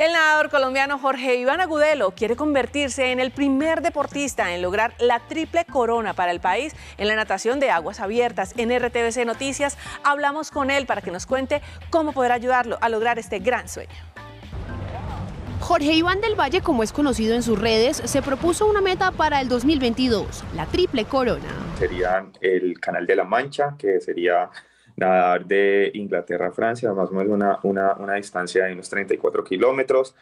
El nadador colombiano Jorge Iván Agudelo quiere convertirse en el primer deportista en lograr la triple corona para el país en la natación de aguas abiertas. En RTBC Noticias hablamos con él para que nos cuente cómo poder ayudarlo a lograr este gran sueño. Jorge Iván del Valle, como es conocido en sus redes, se propuso una meta para el 2022, la triple corona. Sería el Canal de la Mancha, que sería nadar de Inglaterra a Francia, más o menos una, distancia de unos 34 kilómetros.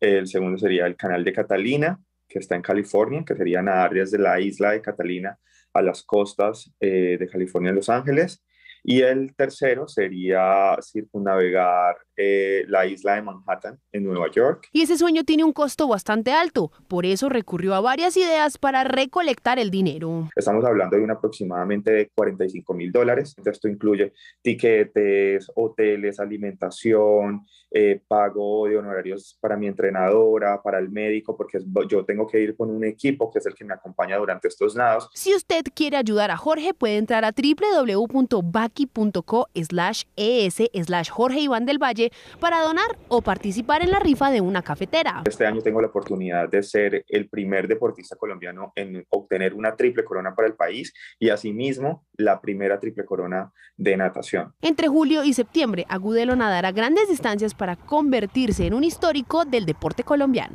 El segundo sería el Canal de Catalina, que está en California, que sería nadar desde la isla de Catalina a las costas eh, de California y Los Ángeles. Y el tercero sería circunnavegar eh, la isla de Manhattan en Nueva York. Y ese sueño tiene un costo bastante alto, por eso recurrió a varias ideas para recolectar el dinero. Estamos hablando de un aproximadamente de 45 mil dólares. Esto incluye tiquetes, hoteles, alimentación, eh, pago de honorarios para mi entrenadora, para el médico, porque yo tengo que ir con un equipo que es el que me acompaña durante estos nados. Si usted quiere ayudar a Jorge, puede entrar a www.back es Jorge del Valle para donar o participar en la rifa de una cafetera. Este año tengo la oportunidad de ser el primer deportista colombiano en obtener una triple corona para el país y asimismo la primera triple corona de natación. Entre julio y septiembre, Agudelo nadará grandes distancias para convertirse en un histórico del deporte colombiano.